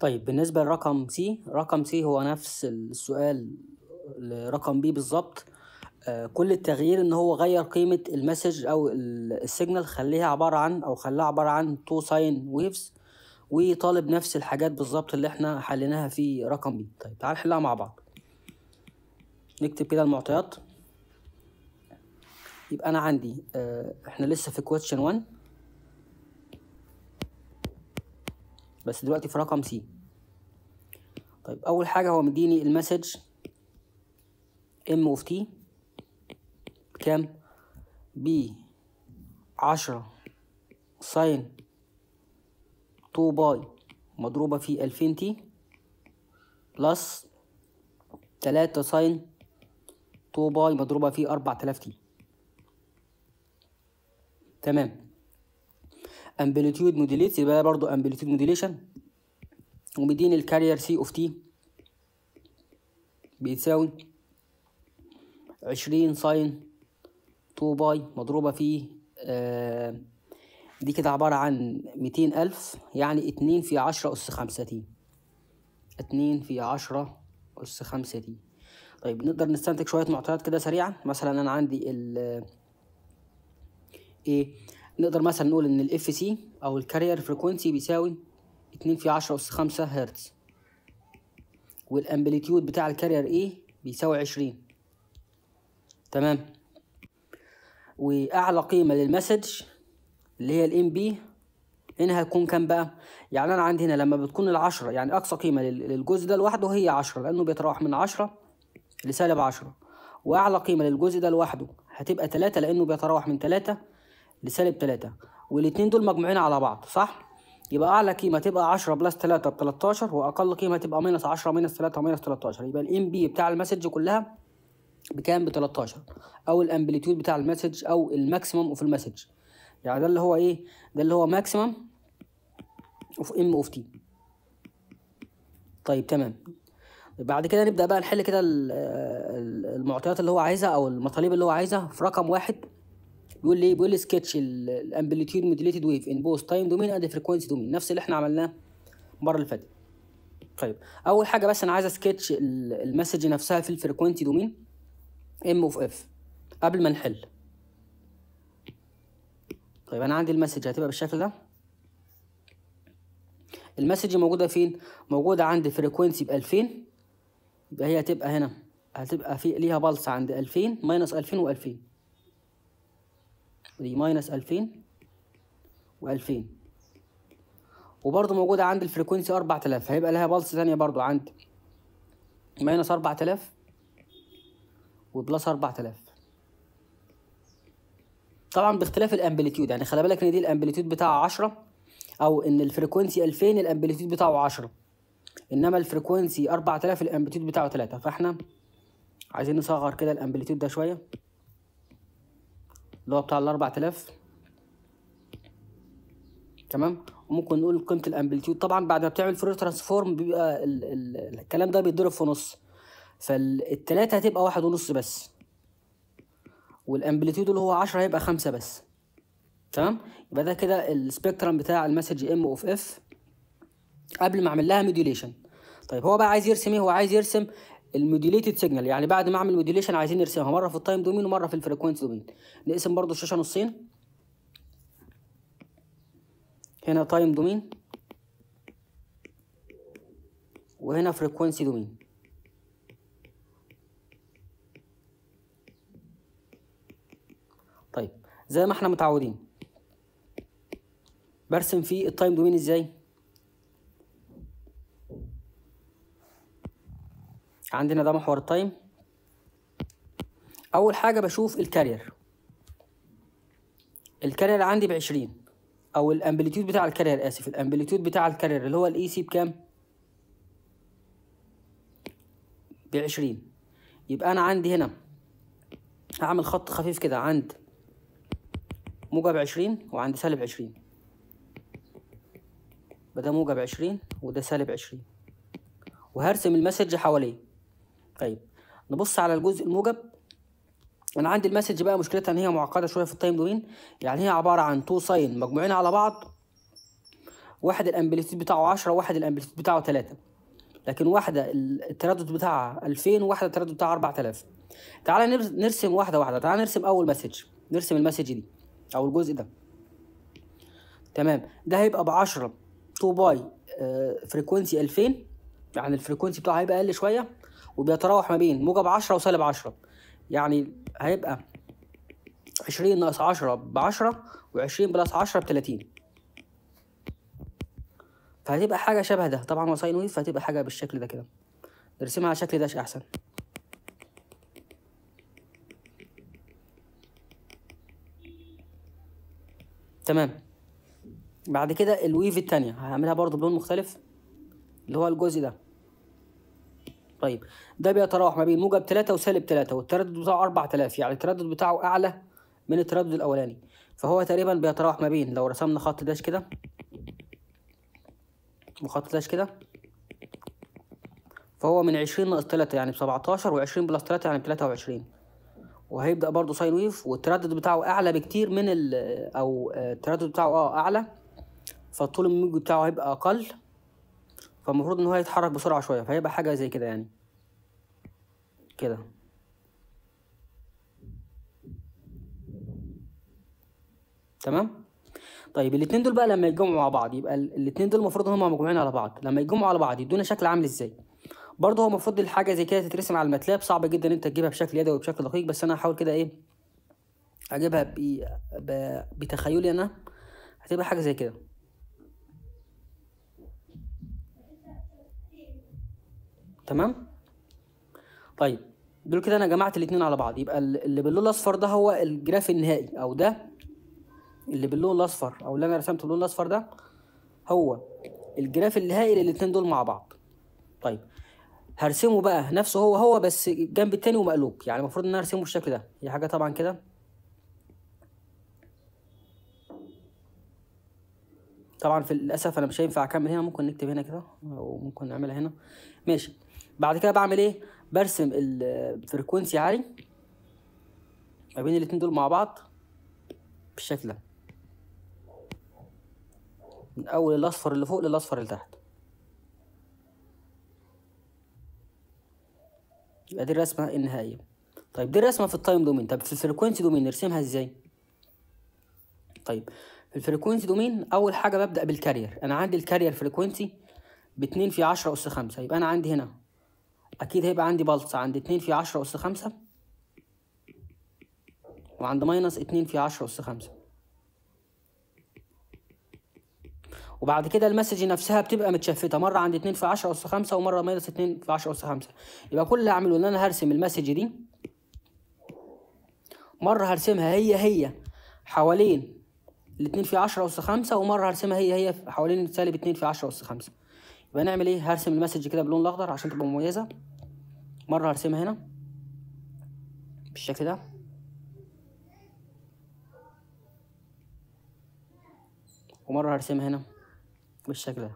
طيب بالنسبة لرقم سي رقم سي هو نفس السؤال لرقم بي بالظبط آه، كل التغيير ان هو غير قيمة المسج او السيجنال خليها عبارة عن او خلاها عبارة عن تو ساين ويفز وطالب نفس الحاجات بالظبط اللي احنا حليناها في رقم بي طيب تعال نحلها مع بعض نكتب كده المعطيات يبقى انا عندي آه، احنا لسه في كويشن 1 بس دلوقتي في رقم سي طيب اول حاجه هو مديني المسج ام اوف تي بكام بي عشرة ساين تو باي مضروبة في ألفين تي بلس تلاتة ساين تو باي مضروبة في أربعة تلاف تي تمام امبليتيود موديليت يبقى برضو امبليتيود موديليشن ومديني الكارير سي اوف تي بيتساوي عشرين ساين تو باي مضروبة في آه، دي كده عبارة عن ميتين ألف يعني اتنين في عشرة أس خمسة تي اتنين في عشرة أس خمسة تي طيب نقدر نستنتج شوية معطيات كده سريعا مثلا أنا عندي ال ايه نقدر مثلا نقول ان الاف سي او الكارير فريكوانسي بيساوي اتنين في عشرة أس خمسة هرتز والامبليتيود بتاع الكارير ايه بيساوي عشرين تمام واعلى قيمه للمسج اللي هي الام بي هنا هتكون كام بقى يعني انا عندي هنا لما بتكون العشرة يعني اقصى قيمه للجزء ده لوحده هي عشرة لانه بيتراوح من عشرة لسالب عشرة واعلى قيمه للجزء ده لوحده هتبقى تلاتة لانه بيتراوح من تلاتة لسالب 3 والاثنين دول مجموعين على بعض صح؟ يبقى أعلى قيمة تبقى 10 بلس 3 ب 13 وأقل قيمة تبقى ماينس 10 ماينس 3 ماينس 13 يبقى الإم بي بتاع المسج كلها بكام؟ ب 13 أو الأمبليتيود بتاع المسج أو الماكسيمم أوف المسج يعني ده اللي هو إيه؟ ده اللي هو ماكسيمم أوف إم أوف تي طيب تمام بعد كده نبدأ بقى نحل كده آه، المعطيات اللي هو عايزها أو المطالب اللي هو عايزها في رقم واحد بيقول لي بيقول لي سكتش الامبليتيود موديليتد ويف ان بوست تايم دومين اند فريكوينسي دومين نفس اللي احنا عملناه المره اللي فاتت طيب اول حاجه بس انا عايز اسكتش المسج نفسها في الفريكوينسي دومين ام اوف اف قبل ما نحل طيب انا عندي المسج هتبقى بالشكل ده المسج موجوده فين موجوده عند فريكوينسي ب 2000 يبقى هي هتبقى هنا هتبقى في ليها بالص عند 2000 ماينس 2000 و2000 ودي ماينس ألفين وألفين وبرضه موجودة عند الفريكونسي أربعة آلاف هيبقى لها بلس تانية برضه عند ماينس أربعة آلاف وبلس أربعة آلاف طبعا باختلاف الامبليتيود يعني خلي بالك ان دي الامبليتيود بتاعها 10 او ان الفريكونسي 2000 الامبليتيود بتاعه 10 انما الفريكونسي 4000 الامبليتيود بتاعه 3 فاحنا عايزين نصغر كده الامبليتيود ده شويه اللي هو بتاع ال 4000 تمام وممكن نقول قيمه الامبليتيود طبعا بعد ما بتعمل فورير ترانسفورم بيبقى ال ال الكلام ده بيتضرب في نص فالثلاثه هتبقى واحد ونص بس والامبليتيود اللي هو 10 هيبقى خمسة بس تمام يبقى ده كده السبيكترم بتاع المسج ام اوف اف قبل ما اعمل لها موديوليشن طيب هو بقى عايز يرسم ايه هو عايز يرسم الموديليتد سيجنال يعني بعد ما اعمل موديليشن عايزين نرسمها مره في التايم دومين ومره في الفريكوينسي دومين نقسم برضو الشاشه نصين هنا تايم دومين وهنا فريكوينسي دومين طيب زي ما احنا متعودين برسم في التايم دومين ازاي عندنا ده محور التايم اول حاجه بشوف الكارير الكارير عندي ب 20 او الامبليتيود بتاع الكارير اسف الامبليتيود بتاع الكارير اللي هو الاي سي e بكام ب 20 يبقى انا عندي هنا هعمل خط خفيف كده عند موجب 20 وعند سالب 20 ده موجب 20 وده سالب 20 وهرسم المسج حواليه طيب نبص على الجزء الموجب انا عندي المسج بقى مشكلتها ان هي معقده شويه في التايم دومين يعني هي عباره عن تو ساين مجموعين على بعض واحد الامبليتيود بتاعه 10 وواحد الامبليتيود بتاعه 3 لكن واحده التردد بتاعها 2000 وواحده التردد بتاعها 4000 تعالى نرسم واحده واحده تعالى نرسم اول مسج نرسم المسج دي او الجزء ده تمام ده هيبقى ب 10 2 باي آه، فريكونسي 2000 يعني الفريكونسي بتاعه هيبقى اقل شويه وبيتراوح ما بين موجب 10 وسالب 10 يعني هيبقى 20 ناقص 10 ب 10 و20 بلس 10 ب 30 فهتبقى حاجة شبه ده طبعا هو ساين ويف فهتبقى حاجة بالشكل ده كده نرسمها على شكل داش أحسن تمام بعد كده الويف الثانيه هعملها برضو بلون مختلف اللي هو الجزء ده طيب ده بيتراوح ما بين موجب 3 وسالب 3 والتردد بتاعه 4000 يعني التردد بتاعه اعلى من التردد الاولاني فهو تقريبا بيتراوح ما بين لو رسمنا خط داش كده وخط داش كده فهو من 20 ناقص 3 يعني ب 17 و20 بلس 3 يعني ب 23 وهيبدا برضه ساين ويف والتردد بتاعه اعلى بكتير من ال او آه، التردد بتاعه اه اعلى فالطول الموجي بتاعه هيبقى اقل فالمفروض ان هو يتحرك بسرعه شويه فهيبقى حاجه زي كده يعني كده تمام طيب الاثنين دول بقى لما يتجمعوا مع بعض يبقى الاثنين دول المفروض ان هم مجموعين على بعض لما يتجمعوا على بعض يدونا شكل عامل ازاي برضه هو المفروض الحاجه زي كده تترسم على الماتلاب صعب جدا ان انت تجيبها بشكل يدوي بشكل دقيق بس انا هحاول كده ايه اجيبها ب... بتخيلي انا هتبقى حاجه زي كده تمام طيب دول كده انا جمعت الاثنين على بعض يبقى اللي باللون الاصفر ده هو الجراف النهائي او ده اللي باللون الاصفر او اللي انا رسمته باللون الاصفر ده هو الجراف النهائي للاثنين دول مع بعض طيب هرسمه بقى نفسه هو هو بس الجنب التاني ومقلوب يعني المفروض ان انا ارسمه بالشكل ده هي حاجه طبعا كده طبعا في للاسف انا مش هينفع اكمل هنا ممكن نكتب هنا كده او ممكن نعملها هنا ماشي بعد كده بعمل ايه برسم الفريكونسي عالي ما بين الاتنين دول مع بعض بالشكل ده من اول الاصفر اللي فوق للاصفر اللي تحت يبقى دي الرسمه النهائيه طيب دي الرسمه في التايم دومين طب في الفريكوانسي دومين نرسمها ازاي طيب في الفريكوانسي دومين اول حاجه ببدا بالكارير انا عندي الكارير فريكوانسي ب2 في 10 اس 5 يبقى انا عندي هنا اكيد هيبقى عندي بلص عند 2 في 10 اس 5 وعند ماينس 2 في 10 اس 5 وبعد كده المسج نفسها بتبقى متشفته مره عند 2 في 10 اس 5 ومره ماينس 2 في 10 اس 5 يبقى كل اللي هعمله ان انا هرسم المسج دي مره هرسمها هي هي حوالين ال 2 في 10 اس 5 ومره هرسمها هي هي حوالين سالب 2 في 10 اس 5 يبقى نعمل ايه هرسم المسج كده باللون الاخضر عشان تبقى مميزه مرة هرسمها هنا بالشكل ده ومرة هرسمها هنا بالشكل ده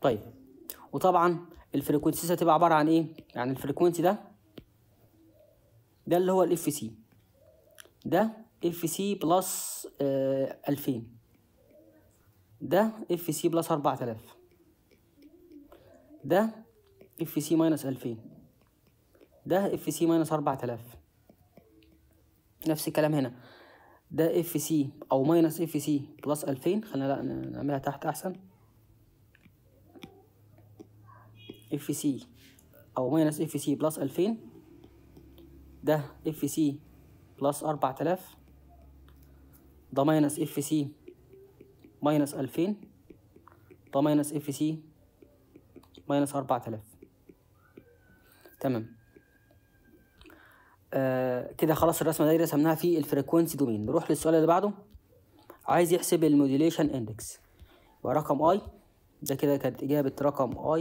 طيب وطبعا الفريكونسي هتبقى عبارة عن ايه؟ يعني الفريكونسي ده ده اللي هو الاف سي ده اف سي بلس ألفين ده اف سي بلس أربعة آلاف ده اف سي ماينس ألفين ده اف سي ماينس أربعة آلاف نفس الكلام هنا ده اف سي او ماينس اف سي بلس ألفين خلينا نعملها تحت احسن اف سي او ماينس اف سي بلس ألفين ده اف سي بلس أربعة آلاف ده ماينس اف سي ماينس ألفين ده ماينس اف سي ماينس 4000 تمام آه كده خلاص الرسمه دي رسمناها في الفريكوانسي دومين نروح للسؤال اللي بعده عايز يحسب الموديليشن اندكس يبقى رقم اي ده كده كانت اجابه رقم اي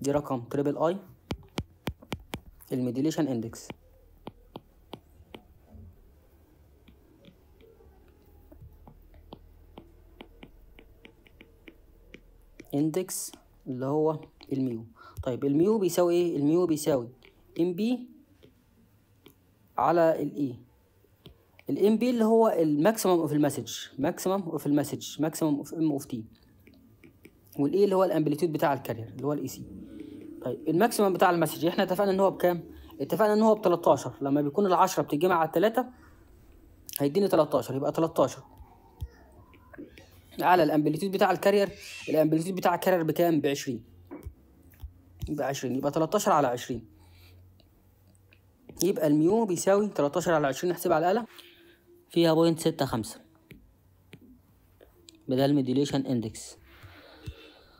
دي رقم تريبل اي الموديليشن اندكس اندكس اللي هو الميو طيب الميو بيساوي ايه الميو بيساوي ام بي على الاي e. الام بي اللي هو الماكسيمم اوف المسج ماكسيمم اوف المسج ماكسيمم اوف ام اوف تي والاي اللي هو الامبليتود بتاع الكارير اللي هو الاي سي e طيب الماكسيمم بتاع المسج احنا اتفقنا ان هو بكام اتفقنا ان هو ب 13 لما بيكون ال 10 بتتجمع على 3 هيديني 13 يبقى 13 على الامبليتيود بتاع الكارير الامبليتيود بتاع الكارير بكام ب 20 ب 20 يبقى 13 على 20 يبقى الميو بيساوي 13 على 20 نحسبها على الاله فيها بوينت ستة خمسة بدل ميديليشن اندكس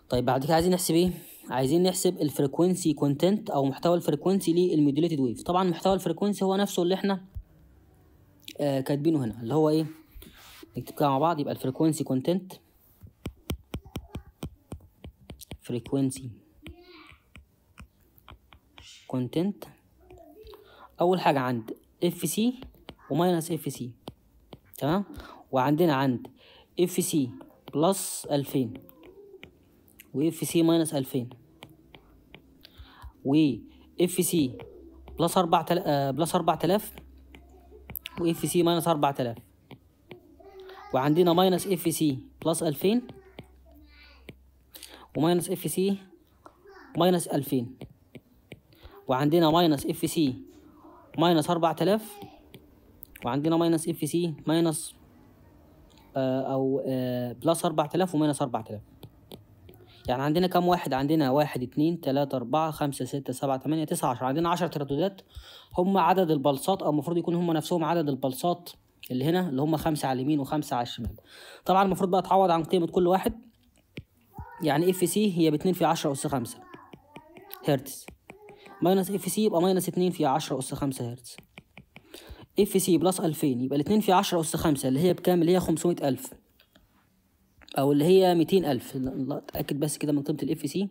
طيب بعد كده عايزين نحسب ايه عايزين نحسب الفريكوينسي كونتنت او محتوى الفريكوينسي للميديليتد ويف طبعا محتوى الفريكوينسي هو نفسه اللي احنا آه كاتبينه هنا اللي هو ايه نكتب كده مع بعض يبقى الفريكوينسي كونتنت فريكوينسي كونتنت اول حاجه عند اف سي وماينس اف سي تمام وعندنا عند اف سي بلس 2000 اف سي ماينس 2000 اف سي بلس 4000 بلس 4000 سي ماينس 4000 وعندنا ماينس اف سي بلس ألفين وماينس اف سي ماينس ألفين وعندنا ماينس اف سي ماينس أربعة آلاف وعندنا ماينس اف سي ماينس أو بلس آه، أربعة آلاف وماينس أربعة آلاف يعني عندنا كام واحد عندنا واحد اتنين تلاتة أربعة خمسة ستة سبعة تمانية تسعة عشرة عندنا عشر ترددات هم عدد البلصات أو المفروض يكون هم نفسهم عدد البلصات اللي هنا اللي هم خمسة على اليمين وخمسة على الشمال طبعا المفروض بقى تعوض عن قيمة كل واحد يعني اف سي هي باتنين في عشرة أس خمسة هرتز ماينس اف سي يبقى ماينس اتنين في عشرة أس خمسة هرتز اف سي بلس ألفين يبقى الاتنين في عشرة أس خمسة اللي هي بكام اللي هي خمسمية ألف أو اللي هي ميتين ألف أتأكد بس كده من قيمة الاف آه، سي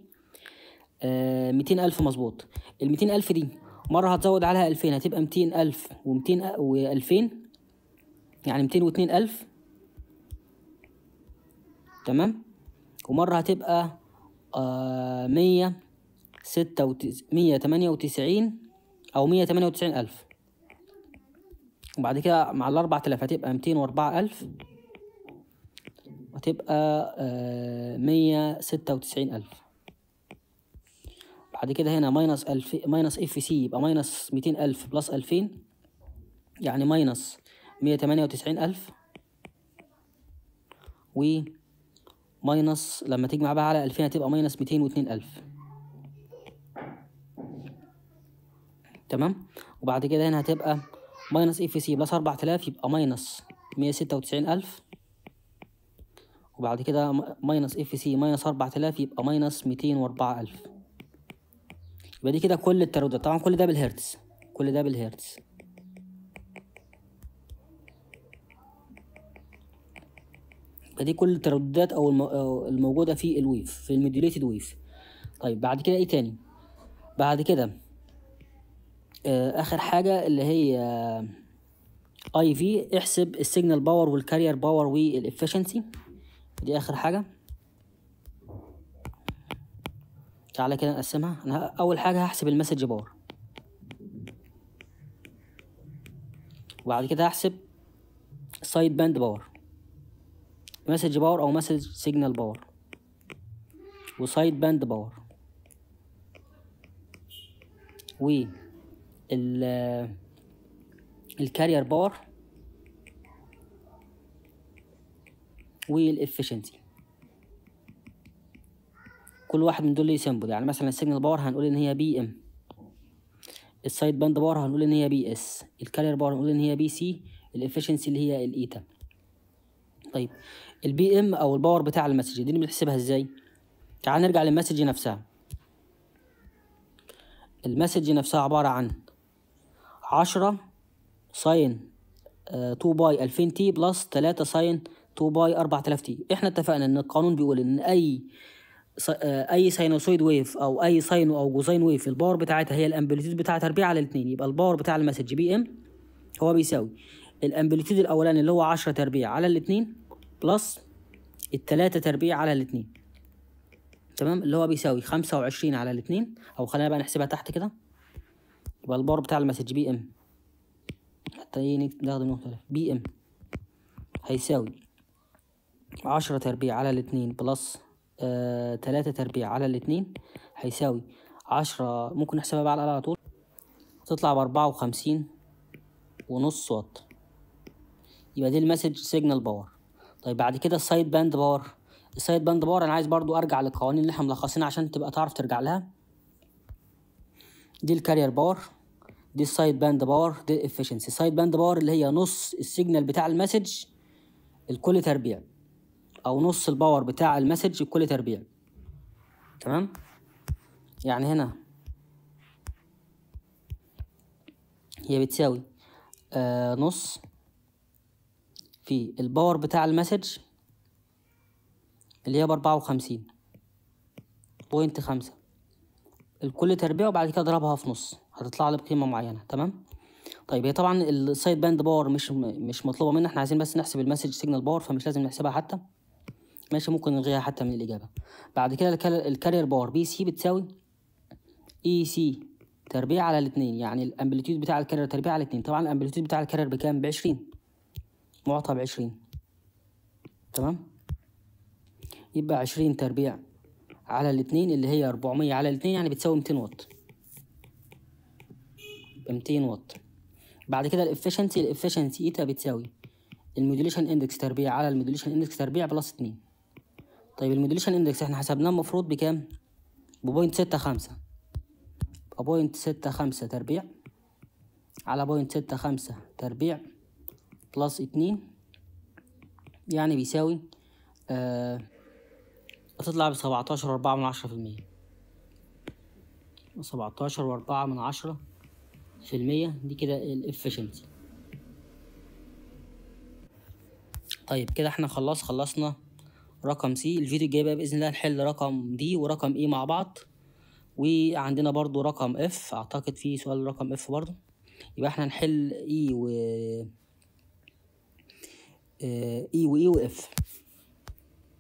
ميتين ألف مظبوط الميتين ألف دي مرة هتزود عليها ألفين هتبقى ميتين ألف وميتين ألفين يعني ميتين واتنين ألف تمام ومرة هتبقى آه، مية ستة مية تمانية وتسعين أو مية تمانية وتسعين ألف وبعد كده مع الأربع تلاف هتبقى ميتين وأربعة ألف وتبقى آه، مية ستة وتسعين ألف بعد كده هنا ماينس ألف ماينس اف سي يبقى ماينس ميتين ألف بلس ألفين يعني ماينس مية تمانية وتسعين ألف و ماينص لما تجمع بقى على ألفين هتبقى ماينص ميتين واتنين ألف تمام وبعد كده هنا هتبقى ماينص اف سي بلس أربعة آلاف يبقى ماينص مية ستة وتسعين ألف وبعد كده ماينص اف سي ماينص أربعة آلاف يبقى ماينص ميتين وأربعة ألف يبقى دي كده كل الترددات طبعا كل ده بالهرتز كل ده بالهرتز دي كل الترددات او الموجوده في الويف في الميديوليتد ويف طيب بعد كده ايه تاني بعد كده آه، اخر حاجه اللي هي اي آه، في احسب السيجنال باور والكارير باور والافشنسي دي اخر حاجه تعالى كده نقسمها انا اول حاجه هحسب المسج باور وبعد كده هحسب سايد باند باور مسج باور او مسج سيجنال باور وسايد باند باور و ال الكارير باور والافشنسي كل واحد من دول ليه سيمبل يعني مثلا السيجنال باور هنقول ان هي بي ام السايد باند باور هنقول ان هي بي اس الكارير باور هنقول ان هي بي سي الافشنسي اللي هي الايتا طيب البي ام او الباور بتاع المسج دي بنحسبها ازاي تعال نرجع للمسج نفسها المسج نفسها عبارة عن عشرة ساين 2 باي 2000 تي بلس تلاتة ساين 2 باي 4000 تي احنا اتفقنا ان القانون بيقول ان اي آه، اي ساينوسويد ويف او اي ساينو او جوزين ويف الباور بتاعتها هي الامبليتيود بتاعتها 4 على 2 يبقى الباور بتاع المسج بي ام هو بيساوي الامبليتيد الاولاني اللي هو 10 تربيع على الاتنين بلس التلاتة تربيع على الاتنين تمام اللي هو بيساوي خمسة وعشرين على الاتنين او خلينا بقى نحسبها تحت كده يبقى البار بتاع المسج بي ام حتى ايه ناخد دي بي ام هيساوي عشرة تربيع على الاتنين بلس آه تلاتة تربيع على الاتنين هيساوي عشرة ممكن نحسبها بقى على طول تطلع بأربعة وخمسين ونص واط يبقى دي المسج سيجنال باور طيب بعد كده السايد باند باور السايد باند باور انا عايز برضو ارجع للقوانين اللي احنا ملخصينها عشان تبقى تعرف ترجع لها دي الكارير باور دي السايد باند باور دي الافشنسي السايد باند باور اللي هي نص السيجنال بتاع المسج الكل تربيع او نص الباور بتاع المسج الكل تربيع تمام يعني هنا هي بتساوي آه نص في الباور بتاع المسج اللي هي بأربعة وخمسين بوينت خمسة الكل تربيع وبعد كده اضربها في نص هتطلع لي بقيمة معينة تمام طيب هي طبعا السايد باند باور مش مش مطلوبة منا احنا عايزين بس نحسب المسج سيجنال باور فمش لازم نحسبها حتى ماشي ممكن نلغيها حتى من الإجابة بعد كده الكارير باور بي سي بتساوي اي e سي تربيع على الاتنين يعني الامبليتيود بتاع الكارير تربيع على الاتنين طبعا الامبليتيود بتاع الكارير بكام بعشرين معطى بعشرين تمام يبقى عشرين تربيع على الاتنين اللي هي أربعمية على الاتنين يعني بتساوي ميتين واط ميتين واط بعد كده الافشنسي الافشنسي ايتا بتساوي الموديليشن اندكس تربيع على الموديليشن اندكس تربيع بلس اتنين طيب الموديليشن اندكس احنا حسبناه المفروض بكام ببوينت ستة خمسة بوينت ستة خمسة تربيع على بوينت ستة خمسة تربيع بلس اتنين يعني بيساوي آه هتطلع بسبعتاشر وأربعة من عشرة في المية سبعتاشر وأربعة من عشرة في المية دي كده الإفشنسي طيب كده احنا خلاص خلصنا رقم سي الفيديو الجاي بقى بإذن الله نحل رقم دي ورقم اي e مع بعض وعندنا برضو رقم اف اعتقد في سؤال رقم اف برضو يبقى احنا نحل اي e و اي واي واف